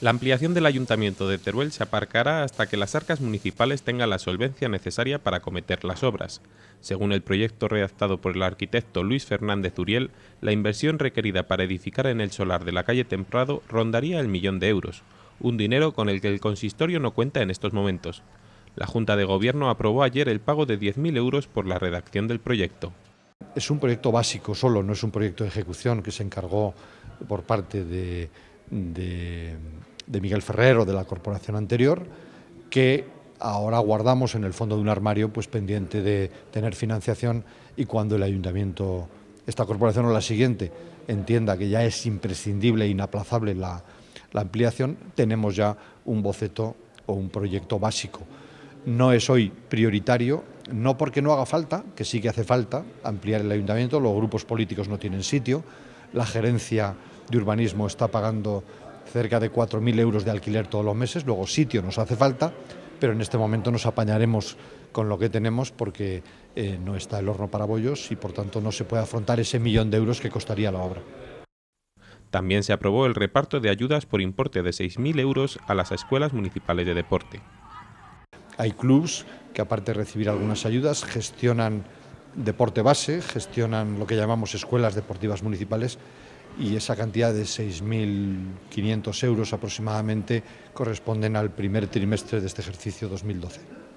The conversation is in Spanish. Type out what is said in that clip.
La ampliación del Ayuntamiento de Teruel se aparcará hasta que las arcas municipales tengan la solvencia necesaria para acometer las obras. Según el proyecto redactado por el arquitecto Luis Fernández Uriel, la inversión requerida para edificar en el solar de la calle Temprado rondaría el millón de euros, un dinero con el que el consistorio no cuenta en estos momentos. La Junta de Gobierno aprobó ayer el pago de 10.000 euros por la redacción del proyecto. Es un proyecto básico solo, no es un proyecto de ejecución que se encargó por parte de, de de Miguel Ferrero, de la corporación anterior, que ahora guardamos en el fondo de un armario pues pendiente de tener financiación y cuando el ayuntamiento, esta corporación o la siguiente, entienda que ya es imprescindible e inaplazable la, la ampliación, tenemos ya un boceto o un proyecto básico. No es hoy prioritario, no porque no haga falta, que sí que hace falta ampliar el ayuntamiento, los grupos políticos no tienen sitio, la gerencia de urbanismo está pagando cerca de 4.000 euros de alquiler todos los meses, luego sitio nos hace falta, pero en este momento nos apañaremos con lo que tenemos porque eh, no está el horno para bollos y por tanto no se puede afrontar ese millón de euros que costaría la obra. También se aprobó el reparto de ayudas por importe de 6.000 euros a las escuelas municipales de deporte. Hay clubs que aparte de recibir algunas ayudas gestionan deporte base, gestionan lo que llamamos escuelas deportivas municipales y esa cantidad de 6.500 euros aproximadamente corresponden al primer trimestre de este ejercicio 2012.